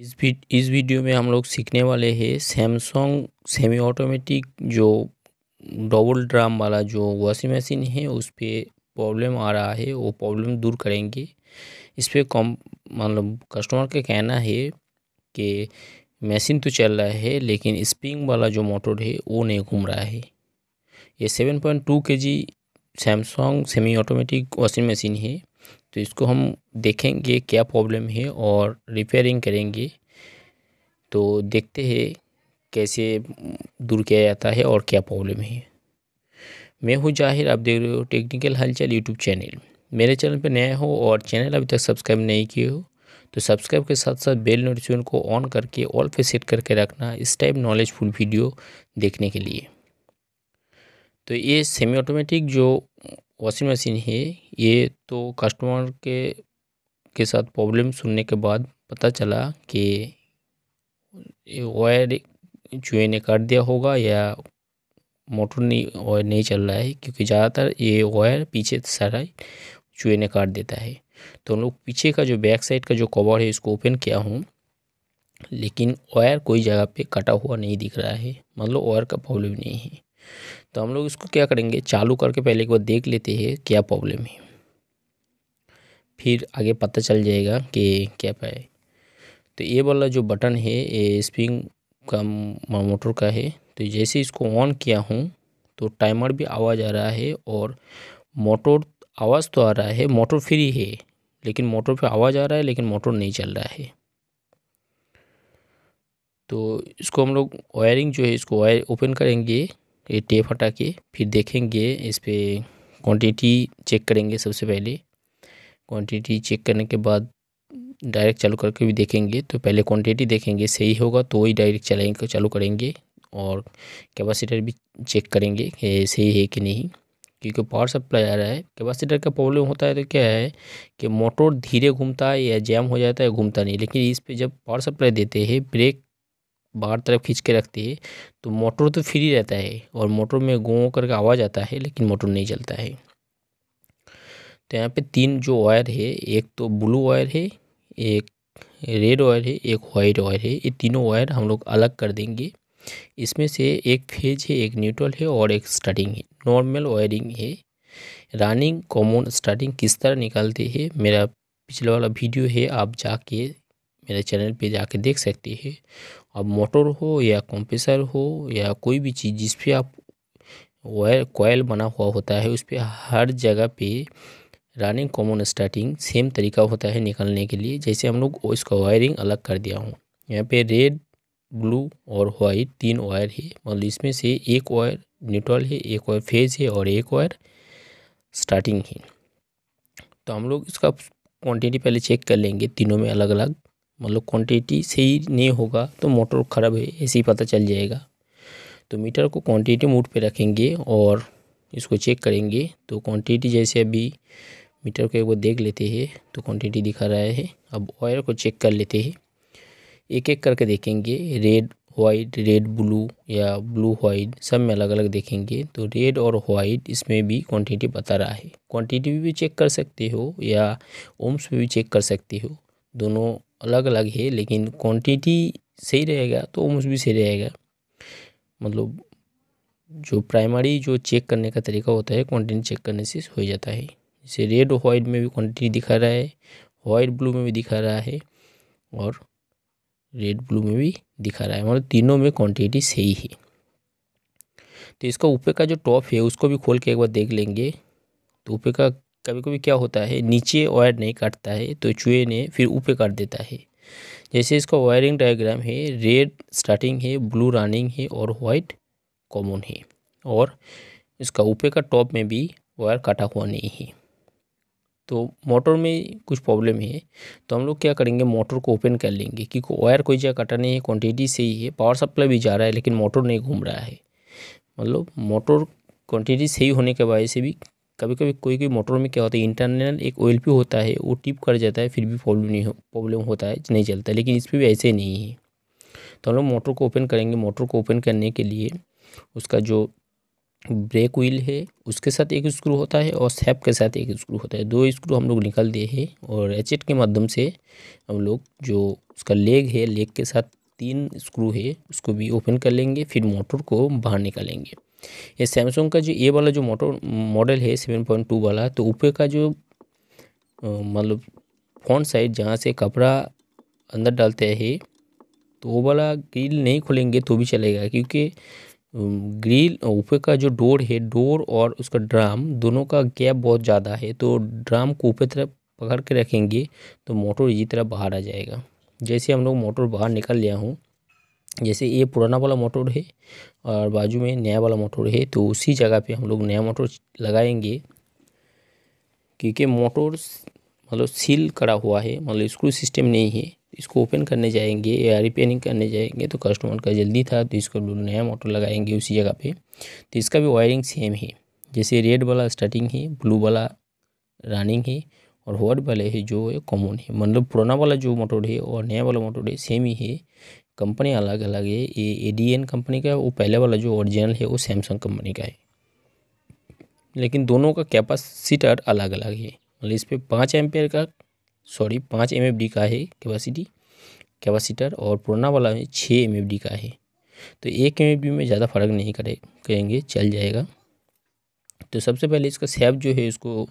इस भी इस वीडियो में हम लोग सीखने वाले हैं सैमसंग सेमी ऑटोमेटिक जो डबल ड्राम वाला जो वॉशिंग मशीन है उस पर प्रॉब्लम आ रहा है वो प्रॉब्लम दूर करेंगे इस पर कम मतलब कस्टमर का कहना है कि मशीन तो चल रहा है लेकिन स्प्रिंग वाला जो मोटर है वो नहीं घूम रहा है ये seven point two K G Samsung semi automatic washing machine है तो इसको हम देखेंगे क्या प्रॉब्लम है और रिपेयरिंग करेंगे तो देखते हैं कैसे दूर किया जाता है और क्या प्रॉब्लम है मैं हूँ जाहिर आप देख रहे हो टेक्निकल हलचल यूट्यूब चैनल मेरे चैनल पर नया हो और चैनल अभी तक सब्सक्राइब नहीं किए हो तो सब्सक्राइब के साथ साथ बेल नोटिफिकेशन को ऑन करके ऑल पे सेट करके रखना इस टाइप नॉलेजफुल वीडियो देखने के लिए तो ये सेमी ऑटोमेटिक जो वॉशिंग मशीन है ये तो कस्टमर के के साथ प्रॉब्लम सुनने के बाद पता चला कि वायर चूहे ने काट दिया होगा या मोटर नहीं वायर नहीं चल रहा है क्योंकि ज़्यादातर ये वायर पीछे सारा चूहे ने काट देता है तो हम लोग पीछे का जो बैक साइड का जो कवर है इसको ओपन किया हूँ लेकिन वायर कोई जगह पे कटा हुआ नहीं दिख रहा है मतलब वायर का प्रॉब्लम नहीं है तो हम लोग इसको क्या करेंगे चालू करके पहले एक बार देख लेते हैं क्या प्रॉब्लम है फिर आगे पता चल जाएगा कि क्या पाए तो ये वाला जो बटन है ये स्प्रिंग का मोटर का है तो जैसे इसको ऑन किया हूँ तो टाइमर भी आवाज़ आ रहा है और मोटर आवाज़ तो आ रहा है मोटर फ्री है लेकिन मोटर पे आवाज़ आ रहा है लेकिन मोटर नहीं चल रहा है तो इसको हम लोग वायरिंग जो है इसको वायर ओपन करेंगे ये टेप हटा के फिर देखेंगे इस पर क्वान्टिटी चेक करेंगे सबसे पहले क्वान्टिटी चेक करने के बाद डायरेक्ट चालू करके भी देखेंगे तो पहले क्वान्टिटी देखेंगे सही होगा तो ही डायरेक्ट चलाएंगे चालू करेंगे और कैपेसिटर भी चेक करेंगे कि सही है कि नहीं क्योंकि पावर सप्लाई आ रहा है कैपेसिटर का प्रॉब्लम होता है तो क्या है कि मोटर धीरे घूमता है या जैम हो जाता है घूमता नहीं लेकिन इस पर जब पावर सप्लाई देते हैं ब्रेक बाहर तरफ खींच के रखती है तो मोटर तो फ्री रहता है और मोटर में गों करके आवाज़ आता है लेकिन मोटर नहीं चलता है तो यहाँ पे तीन जो वायर है एक तो ब्लू वायर है एक रेड वायर है एक वाइट वायर है ये तीनों वायर हम लोग अलग कर देंगे इसमें से एक फेज है एक न्यूट्रल है और एक स्टार्टिंग है नॉर्मल वायरिंग है रनिंग कॉमन स्टार्टिंग किस तरह निकालते हैं मेरा पिछले वाला वीडियो है आप जाके मेरे चैनल पे जाके देख सकते हैं अब मोटर हो या कंप्रेसर हो या कोई भी चीज़ जिस पे आप वायर कोयल बना हुआ होता है उस पर हर जगह पे रनिंग कॉमन स्टार्टिंग सेम तरीका होता है निकलने के लिए जैसे हम लोग इसका वायरिंग अलग कर दिया हूँ यहाँ पे रेड ब्लू और वाइट तीन वायर है मतलब इसमें से एक वायर न्यूट्रल है एक वायर फेज है और एक वायर स्टार्टिंग है तो हम लोग इसका क्वांटिटी पहले चेक कर लेंगे तीनों में अलग अलग मतलब क्वांटिटी सही नहीं होगा तो मोटर ख़राब है ऐसे ही पता चल जाएगा तो मीटर को क्वांटिटी मोड पे रखेंगे और इसको चेक करेंगे तो क्वांटिटी जैसे अभी मीटर को एक बार देख लेते हैं तो क्वांटिटी दिखा रहा है अब वायर को चेक कर लेते हैं एक एक करके देखेंगे रेड वाइट रेड ब्लू या ब्लू वाइट सब में अलग अलग देखेंगे तो रेड और वाइट इसमें भी क्वांटिटी बता रहा है क्वांटिटी भी, भी चेक कर सकते हो या ओम्स में भी चेक कर सकते हो दोनों अलग अलग है लेकिन क्वांटिटी सही रहेगा तो ओम्स भी सही रहेगा मतलब जो प्राइमरी जो चेक करने का तरीका होता है क्वांटिटी चेक करने से हो जाता है जैसे रेड और वाइट में भी क्वांटिटी दिखा रहा है वाइट ब्लू में भी दिखा रहा है और रेड ब्लू में भी दिखा रहा है मतलब तीनों में क्वान्टिटी सही है तो इसका ऊपर का जो टॉप है उसको भी खोल के एक बार देख लेंगे तो ऊपर का कभी कभी क्या होता है नीचे वायर नहीं काटता है तो चूहे ने फिर ऊपर काट देता है जैसे इसका वायरिंग डायग्राम है रेड स्टार्टिंग है ब्लू रनिंग है और वाइट कॉमन है और इसका ऊपर का टॉप में भी वायर काटा हुआ नहीं है तो मोटर में कुछ प्रॉब्लम है तो हम लोग क्या करेंगे मोटर को ओपन कर लेंगे क्योंकि वायर कोई जगह काटा नहीं है क्वान्टिटी से ही है पावर सप्लाई भी जा रहा है लेकिन मोटर नहीं घूम रहा है मतलब मोटर क्वान्टिटी सही होने के वजह से भी कभी कभी कोई कोई मोटर में क्या होता है इंटरनल एक ऑयल भी होता है वो टिप कर जाता है फिर भी प्रॉब्लम नहीं हो प्रॉब्लम होता है नहीं चलता लेकिन इस पर भी ऐसे नहीं है तो हम लोग मोटर को ओपन करेंगे मोटर को ओपन करने के लिए उसका जो ब्रेक व्हील है उसके साथ एक स्क्रू होता है और सेप के साथ एक स्क्रू होता है दो स्क्रू हम लोग निकाल दिए हैं और एचेट के माध्यम से हम लोग जो उसका लेग है लेग के साथ तीन स्क्रू है उसको भी ओपन कर लेंगे फिर मोटर को बाहर निकालेंगे ये सैमसंग का जो ये वाला जो मोटर मॉडल है सेवन पॉइंट टू वाला तो ऊपर का जो मतलब फ्रंट साइड जहाँ से कपड़ा अंदर डालते हैं तो वो वाला ग्रिल नहीं खोलेंगे तो भी चलेगा क्योंकि ग्रिल ऊपर का जो डोर है डोर और उसका ड्राम दोनों का गैप बहुत ज़्यादा है तो ड्राम को ऊपर तरफ पकड़ के रखेंगे तो मोटर इसी तरह बाहर आ जाएगा जैसे हम लोग मोटर बाहर निकल लिया हूँ जैसे ये पुराना वाला मोटर है और बाजू में नया वाला मोटर है तो उसी जगह पे हम लोग नया मोटर लगाएंगे क्योंकि मोटर मतलब सील करा हुआ है मतलब स्क्रू सिस्टम नहीं है इसको ओपन करने जाएंगे या रिपेयरिंग करने जाएंगे तो कस्टमर का जल्दी था तो इसको नया मोटर लगाएंगे उसी जगह पे तो इसका भी वायरिंग सेम है जैसे रेड वाला स्टार्टिंग है ब्लू वाला रनिंग है और वाइट वाले है जो है कॉमन है मतलब पुराना वाला जो मोटर है और नया वाला मोटर है सेम ही है कंपनी अलग अलग है ये ए डी एन कंपनी का है वो पहले वाला जो ओरिजिनल है वो सैमसंग कंपनी का है लेकिन दोनों का कैपेसिटर अलग अलग है मतलब इस पर पाँच एमपेयर का सॉरी पाँच एम का है कैपेसिटी कैपेसिटर और पुराना वाला है छः एम का है तो एक एम में ज़्यादा फर्क नहीं करे कहेंगे चल जाएगा तो सबसे पहले इसका सेब जो है इसको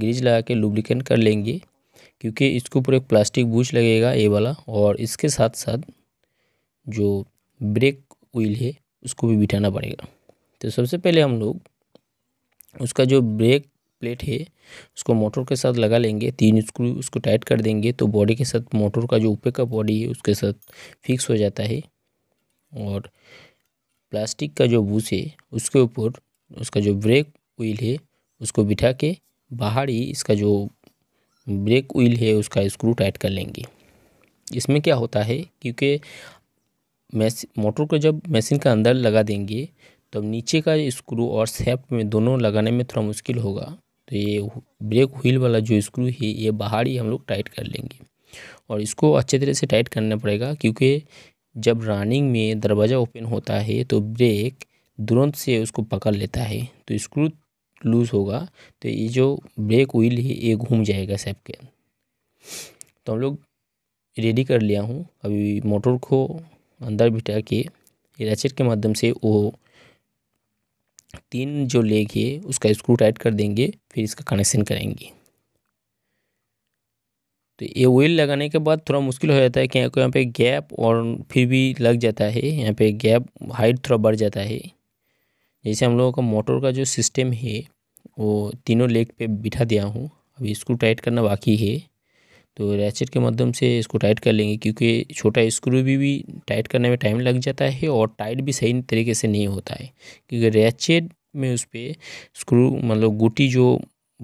ग्रीज लगा के लुब्लिकेट कर लेंगे क्योंकि इसके ऊपर एक प्लास्टिक बूच लगेगा ये वाला और इसके साथ साथ जो ब्रेक व्हील है उसको भी बिठाना पड़ेगा तो सबसे पहले हम लोग उसका जो ब्रेक प्लेट है उसको मोटर के साथ लगा लेंगे तीन स्क्रू उसको टाइट कर देंगे तो बॉडी के साथ मोटर का जो ऊपर का बॉडी है उसके साथ फिक्स हो जाता है और प्लास्टिक का जो बूस है उसके ऊपर उसका जो ब्रेक व्हील है उसको बिठा के बाहर ही इसका जो ब्रेक व्हील है उसका स्क्रू टाइट कर लेंगे इसमें क्या होता है क्योंकि मैसी मोटर को जब मशीन के अंदर लगा देंगे तब तो नीचे का स्क्रू और सेफ्ट में दोनों लगाने में थोड़ा मुश्किल होगा तो ये ब्रेक व्हील वाला जो स्क्रू है ये बाहर ही हम लोग टाइट कर लेंगे और इसको अच्छे तरह से टाइट करना पड़ेगा क्योंकि जब रनिंग में दरवाज़ा ओपन होता है तो ब्रेक तुरंत से उसको पकड़ लेता है तो स्क्रू लूज़ होगा तो ये जो ब्रेक व्हील है ये घूम जाएगा सेप के तो हम लोग रेडी कर लिया हूँ अभी मोटर को अंदर बिठा के रैचेट के माध्यम से वो तीन जो लेग है उसका स्क्रू टाइट कर देंगे फिर इसका कनेक्शन करेंगे तो ये ऑयल लगाने के बाद थोड़ा मुश्किल हो जाता है कि यहाँ पे गैप और फिर भी लग जाता है यहाँ पे गैप हाइट थोड़ा बढ़ जाता है जैसे हम लोगों का मोटर का जो सिस्टम है वो तीनों लेग पे बिठा दिया हूँ अभी इसको टाइट करना बाकी है तो रैचेट के माध्यम से इसको टाइट कर लेंगे क्योंकि छोटा स्क्रू भी भी टाइट करने में टाइम लग जाता है और टाइट भी सही तरीके से नहीं होता है क्योंकि रैचेट में उस पर स्क्रू मतलब गुटी जो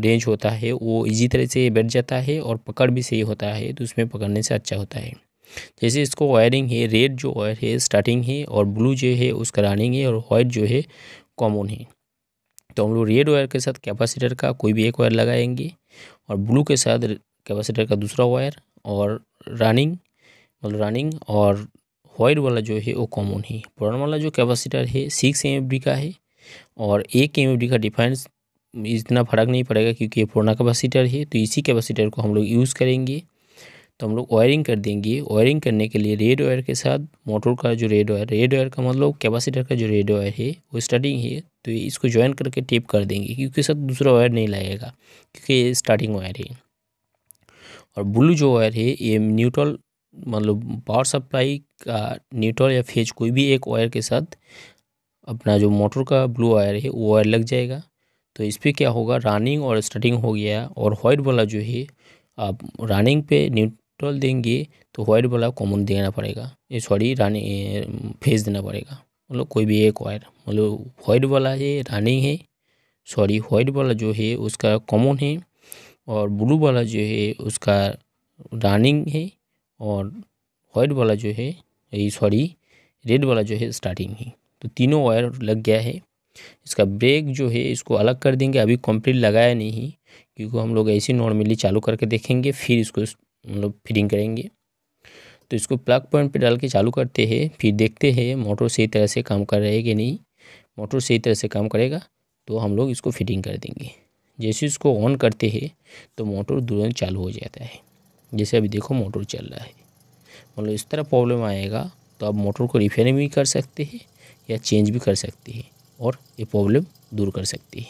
रेंज होता है वो इजी तरह से बैठ जाता है और पकड़ भी सही होता है तो उसमें पकड़ने से अच्छा होता है जैसे इसको वायरिंग है रेड जो वायर है स्टार्टिंग है और ब्लू जो है उसका रनिंग है और वाइट जो है कॉमन है तो हम लोग रेड वायर के साथ कैपेसिटर का कोई भी एक वायर लगाएंगे और ब्लू के साथ कैपेसिटर का दूसरा वायर और रनिंग मतलब रनिंग और वायर वाला जो है वो कॉमन है पुराना वाला जो कैपेसिटर है सिक्स एम का है और एक एम का डिफरेंस इतना फ़र्क नहीं पड़ेगा क्योंकि ये पुराना कैपेसिटर है तो इसी कैपेसिटर को हम लोग यूज़ करेंगे तो हम लोग वायरिंग कर देंगे वायरिंग करने के लिए रेड वायर के साथ मोटर का जो रेड वायर रेड वायर का मतलब कैपेसिटर का जो रेड वायर है वो स्टार्टिंग है तो इसको ज्वाइन करके टेप कर देंगे क्योंकि सब दूसरा वायर नहीं लगेगा क्योंकि ये स्टार्टिंग वायर है और ब्लू जो वायर है ये न्यूट्रल मतलब पावर सप्लाई का न्यूट्रल या फेज कोई भी एक वायर के साथ अपना जो मोटर का ब्लू वायर है वो वायर लग जाएगा तो इस पर क्या होगा रनिंग और स्टार्टिंग हो गया और वाइट वाला जो है आप रनिंग पे न्यूट्रल देंगे तो वाइट वाला कॉमन देना पड़ेगा ये सॉरी रनिंग फेज देना पड़ेगा मतलब कोई भी एक वायर मतलब वाइट वाला है रनिंग है सॉरी व्हाइट वाला जो है उसका कॉमन है और ब्लू वाला जो है उसका रनिंग है और वाइट वाला जो है सॉरी रेड वाला जो है स्टार्टिंग है तो तीनों वायर लग गया है इसका ब्रेक जो है इसको अलग कर देंगे अभी कंप्लीट लगाया नहीं क्योंकि हम लोग ऐसे नॉर्मली चालू करके देखेंगे फिर इसको मतलब फिटिंग करेंगे तो इसको प्लग पॉइंट पे डाल के चालू करते हैं फिर देखते हैं मोटर सही तरह से काम कर रहे हैं कि नहीं मोटर सही तरह से काम करेगा तो हम लोग इसको फिटिंग कर देंगे जैसे इसको ऑन करते हैं तो मोटर तुरंत चालू हो जाता है जैसे अभी देखो मोटर चल रहा है मतलब इस तरह प्रॉब्लम आएगा तो आप मोटर को रिफेयरिंग भी कर सकते हैं या चेंज भी कर सकते हैं और ये प्रॉब्लम दूर कर सकते हैं